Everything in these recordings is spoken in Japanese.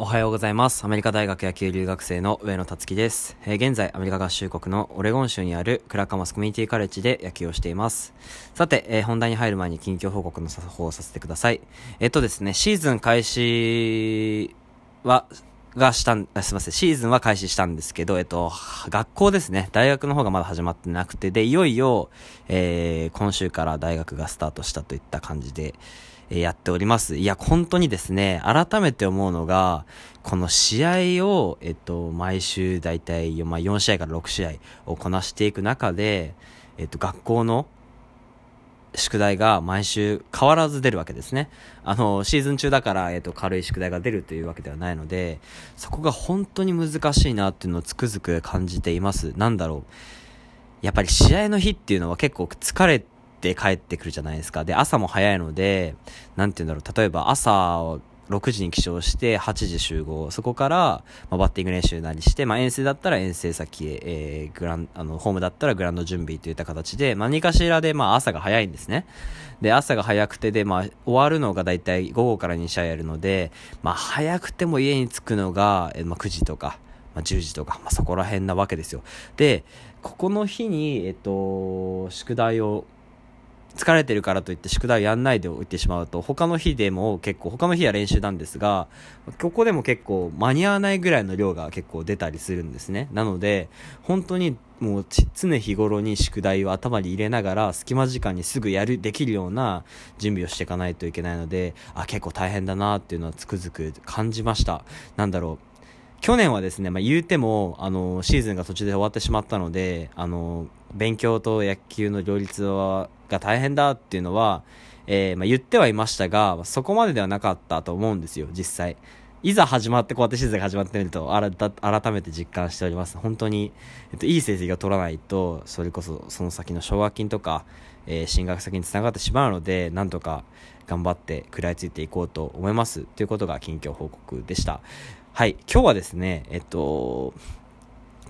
おはようございます。アメリカ大学野球留学生の上野達樹です、えー、現在、アメリカ合衆国のオレゴン州にあるクラカマスコミュニティカレッジで野球をしています。さて、えー、本題に入る前に近況報告の作法をさせてください。えっとですね、シーズン開始は、がしたん、すいません、シーズンは開始したんですけど、えっと、学校ですね、大学の方がまだ始まってなくて、で、いよいよ、えー、今週から大学がスタートしたといった感じで、えー、やっております。いや、本当にですね、改めて思うのが、この試合を、えっと、毎週大体、まあ、4試合から6試合をこなしていく中で、えっと、学校の宿題が毎週変わらず出るわけですね。あの、シーズン中だから、えっ、ー、と、軽い宿題が出るというわけではないので、そこが本当に難しいなっていうのをつくづく感じています。なんだろう。やっぱり試合の日っていうのは結構疲れて帰ってくるじゃないですか。で、朝も早いので、なんて言うんだろう。例えば朝6時に起床して8時集合そこから、まあ、バッティング練習なりして、まあ、遠征だったら遠征先へ、えー、グランあのホームだったらグランド準備といった形で、まあ、何かしらで、まあ、朝が早いんですねで朝が早くてで、まあ、終わるのが大体午後から2試合やるので、まあ、早くても家に着くのが、えー、まあ、9時とかまあ、10時とか、まあ、そこら辺なわけですよ。で、ここの日に、えっと、宿題を疲れてるからといって宿題をやんないでおいてしまうと、他の日でも結構、他の日は練習なんですが、ここでも結構間に合わないぐらいの量が結構出たりするんですね。なので、本当にもう常日頃に宿題を頭に入れながら、隙間時間にすぐやる、できるような準備をしていかないといけないので、あ、結構大変だなっていうのはつくづく感じました。なんだろう。去年はですね、まあ、言うても、あの、シーズンが途中で終わってしまったので、あの、勉強と野球の両立は、が大変だっていうのは、えー、まあ、言ってはいましたが、そこまでではなかったと思うんですよ、実際。いざ始まって、こうやってシーズンが始まってみると、改めて実感しております。本当に、えっと、いい成績を取らないと、それこそその先の奨学金とか、えー、進学先につながってしまうので、なんとか、頑張って食らいついていこうと思います。ということが近況報告でした。はい、今日はですね、えっと、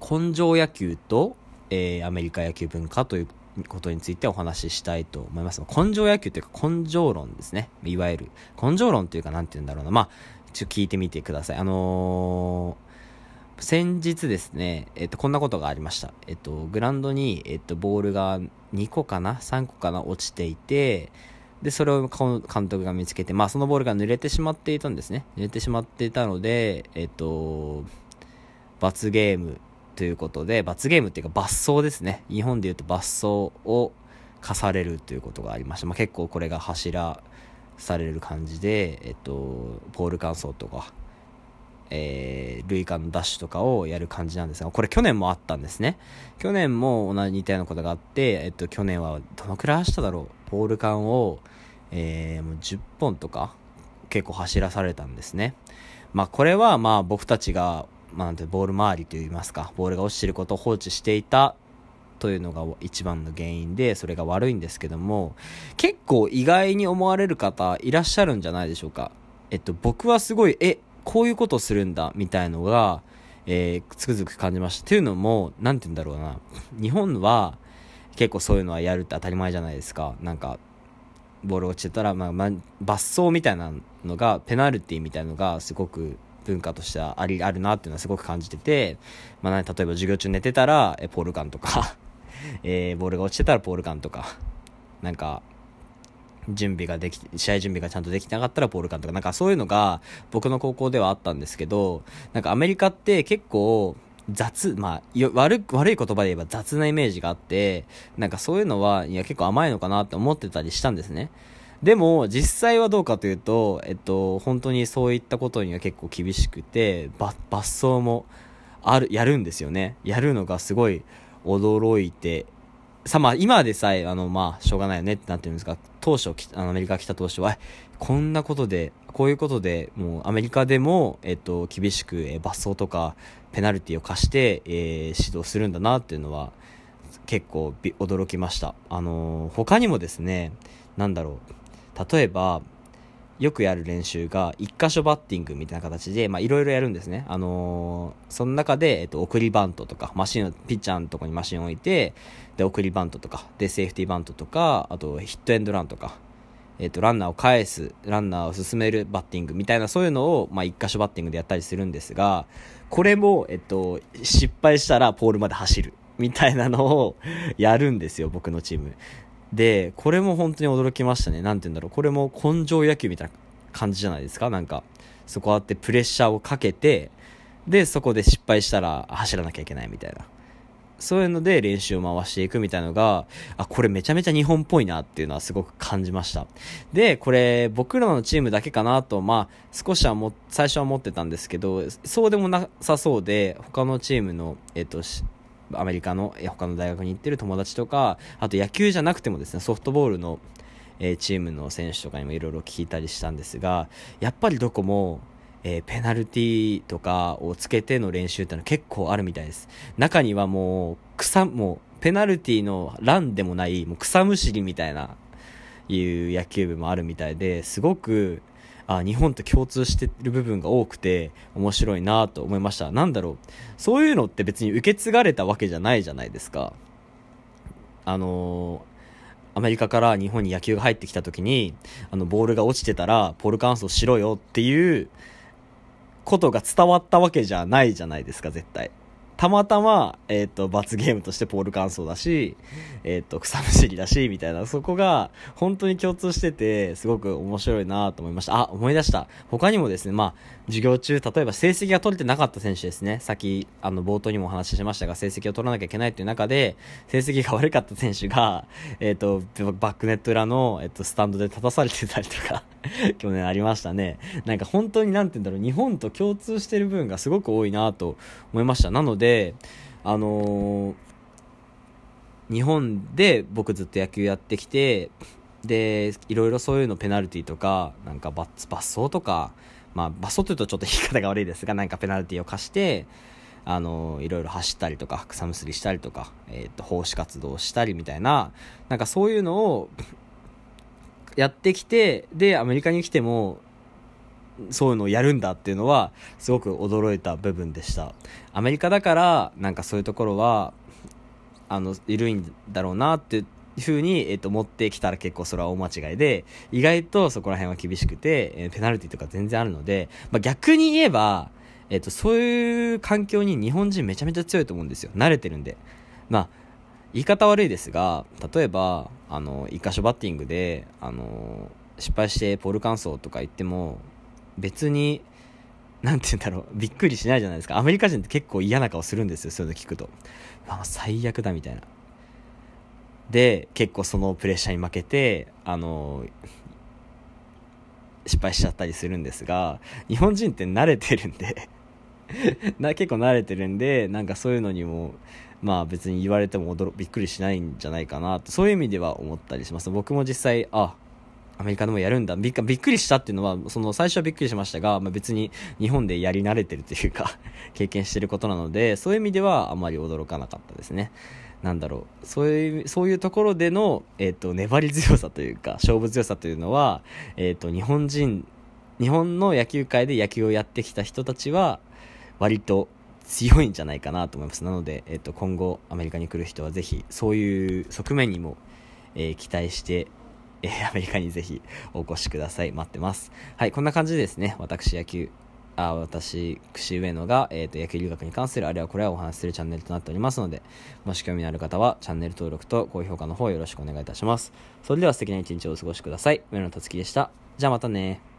根性野球と、えー、アメリカ野球文化ということについてお話ししたいと思います。根性野球というか根性論ですね。いわゆる。根性論というか何て言うんだろうな。まあ、ちょっと聞いてみてください。あのー先日ですね、えっと、こんなことがありました。えっと、グラウンドに、えっと、ボールが2個かな ?3 個かな落ちていて、で、それを監督が見つけて、まあ、そのボールが濡れてしまっていたんですね。濡れてしまっていたので、えっと、罰ゲームということで、罰ゲームっていうか罰走ですね。日本で言うと罰走を課されるということがありました。まあ、結構これが柱される感じで、えっと、ポール乾燥とか、えー、類間のダッシュとかをやる感じなんですが、これ去年もあったんですね。去年も同じ似たようなことがあって、えっと、去年はどのくらい走っただろうポール缶を、えー、もう10本とか結構走らされたんですね。まあ、これはまあ僕たちが、まあ、なんてボール周りといいますか、ボールが落ちてることを放置していたというのが一番の原因で、それが悪いんですけども、結構意外に思われる方いらっしゃるんじゃないでしょうか。えっと、僕はすごい、え、こういうことするんだ、みたいのが、えー、つくづく感じました。というのも、なんて言うんだろうな。日本は、結構そういうのはやるって当たり前じゃないですかなんかボール落ちてたら、まあまあ、罰走みたいなのがペナルティみたいなのがすごく文化としてはありあるなっていうのはすごく感じてて、まあ、例えば授業中寝てたらえポールガンとかえー、ボールが落ちてたらポールガンとかなんか準備ができ試合準備がちゃんとできてなかったらポールガンとかなんかそういうのが僕の高校ではあったんですけどなんかアメリカって結構雑、まあ、悪、悪い言葉で言えば雑なイメージがあって、なんかそういうのは、いや、結構甘いのかなって思ってたりしたんですね。でも、実際はどうかというと、えっと、本当にそういったことには結構厳しくて、罰走も、ある、やるんですよね。やるのがすごい驚いてさ、まあ、今でさえ、あの、まあ、しょうがないよねってなってるんですが、当初、あのアメリカ来た当初は、こんなことで、こういうことで、もうアメリカでも、えっと、厳しく、え罰走とか、ペナルティを課して、えー、指導するんだなっていうのは、結構驚きました。あのー、他にもですね、なんだろう、例えば、よくやる練習が一箇所バッティングみたいな形でいろいろやるんですね、あのー、その中で、えっと、送りバントとかマシンピッチャーのとこにマシンを置いてで送りバントとかでセーフティーバントとかあとヒットエンドランとか、えっと、ランナーを返すランナーを進めるバッティングみたいなそういうのを、まあ、箇所バッティングでやったりするんですがこれも、えっと、失敗したらポールまで走るみたいなのをやるんですよ、僕のチーム。で、これも本当に驚きましたね。何て言うんだろう。これも根性野球みたいな感じじゃないですか。なんか、そこあってプレッシャーをかけて、で、そこで失敗したら走らなきゃいけないみたいな。そういうので練習を回していくみたいのが、あ、これめちゃめちゃ日本っぽいなっていうのはすごく感じました。で、これ僕らのチームだけかなと、まあ少しはも、最初は思ってたんですけど、そうでもなさそうで、他のチームの、えっと、アメリカの他の大学に行ってる友達とか、あと野球じゃなくてもですね、ソフトボールの、えチームの選手とかにもいろいろ聞いたりしたんですが、やっぱりどこも、えー、ペナルティとかをつけての練習ってのは結構あるみたいです。中にはもう、草、もう、ペナルティの欄でもない、もう草むしりみたいな、いう野球部もあるみたいで、すごく、あ日本と共通してる部分が多くて面白いなと思いました何だろうそういうのって別に受け継がれたわけじゃないじゃないですかあのアメリカから日本に野球が入ってきた時にあのボールが落ちてたらポール乾燥しろよっていうことが伝わったわけじゃないじゃないですか絶対たまたま、えっ、ー、と、罰ゲームとしてポール乾燥だし、えっ、ー、と、草むしりだし、みたいな、そこが本当に共通してて、すごく面白いなと思いました。あ、思い出した。他にもですね、まあ、授業中、例えば成績が取れてなかった選手ですね。さっき、あの、冒頭にもお話ししましたが、成績を取らなきゃいけないという中で、成績が悪かった選手が、えっ、ー、と、バックネット裏の、えっ、と、スタンドで立たされてたりとか 去年ありましたね。なんか本当になんて言うんだろう、日本と共通してる部分がすごく多いなと思いました。なので、、あのー、日本で僕ずっと野球やってきて、で、いろいろそういうのペナルティとか、なんか罰走とか、まあ、罰走というとちょっと言い方が悪いですが、なんかペナルティを貸して、あの、いろいろ走ったりとか、草むすりしたりとか、えっ、ー、と、奉仕活動したりみたいな、なんかそういうのをやってきて、で、アメリカに来ても、そういうのをやるんだっていうのはすごく驚いた部分でしたアメリカだからなんかそういうところはあの緩いんだろうなっていうふうに、えっと、持ってきたら結構それは大間違いで意外とそこら辺は厳しくて、えペナルティとか全然あるので、まあ、逆に言えば、えっと、そういう環境に日本人めちゃめちゃ強いと思うんですよ慣れてるんでまあ言い方悪いですが例えばあの1箇所バッティングであの失敗してポール完走とか言っても別に、なんて言うんだろう、びっくりしないじゃないですか。アメリカ人って結構嫌な顔するんですよ、そういうの聞くと。あ、最悪だ、みたいな。で、結構そのプレッシャーに負けて、あの、失敗しちゃったりするんですが、日本人って慣れてるんで な結構慣れてるんで、なんかそういうのにも、まあ別に言われても驚びっくりしないんじゃないかなと、そういう意味では思ったりします。僕も実際、あ、アメリカでもやるんだ。びっくりしたっていうのは、その最初はびっくりしましたが、まあ、別に日本でやり慣れてるというか 経験してることなので、そういう意味ではあまり驚かなかったですね。なんだろう。そういう、そういうところでの、えっ、ー、と、粘り強さというか、勝負強さというのは、えっ、ー、と、日本人、日本の野球界で野球をやってきた人たちは、割と強いんじゃないかなと思います。なので、えっ、ー、と、今後アメリカに来る人はぜひ、そういう側面にも、え期待してえー、アメリカにぜひお越しください。待ってます。はい、こんな感じでですね、私野球、あ私、串上野が、えーと、野球留学に関するあれはこれはお話しするチャンネルとなっておりますので、もし興味のある方はチャンネル登録と高評価の方よろしくお願いいたします。それでは素敵な一日をお過ごしください。上野達樹でした。じゃあまたね